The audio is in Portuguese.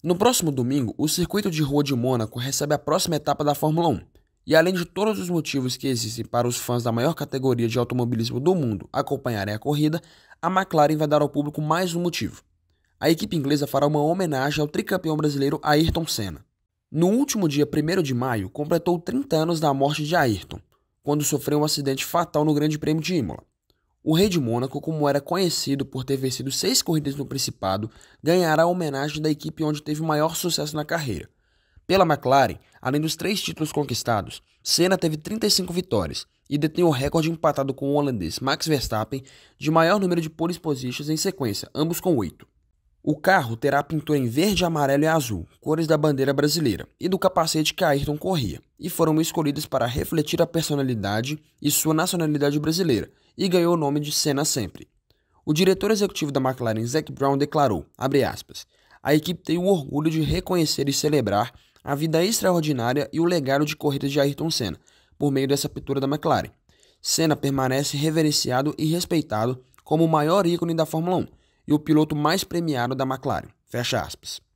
No próximo domingo, o circuito de rua de Mônaco recebe a próxima etapa da Fórmula 1. E além de todos os motivos que existem para os fãs da maior categoria de automobilismo do mundo acompanharem a corrida, a McLaren vai dar ao público mais um motivo. A equipe inglesa fará uma homenagem ao tricampeão brasileiro Ayrton Senna. No último dia 1 de maio, completou 30 anos da morte de Ayrton, quando sofreu um acidente fatal no Grande Prêmio de Imola. O rei de Mônaco, como era conhecido por ter vencido seis corridas no Principado, ganhará a homenagem da equipe onde teve maior sucesso na carreira. Pela McLaren, além dos três títulos conquistados, Senna teve 35 vitórias e detém o recorde empatado com o holandês Max Verstappen de maior número de pole positions em sequência, ambos com oito. O carro terá a pintura em verde, amarelo e azul, cores da bandeira brasileira, e do capacete que Ayrton corria, e foram escolhidas para refletir a personalidade e sua nacionalidade brasileira, e ganhou o nome de Senna sempre. O diretor executivo da McLaren, Zac Brown, declarou, aspas, a equipe tem o orgulho de reconhecer e celebrar a vida extraordinária e o legado de corridas de Ayrton Senna, por meio dessa pintura da McLaren. Senna permanece reverenciado e respeitado como o maior ícone da Fórmula 1 e o piloto mais premiado da McLaren. Fecha aspas.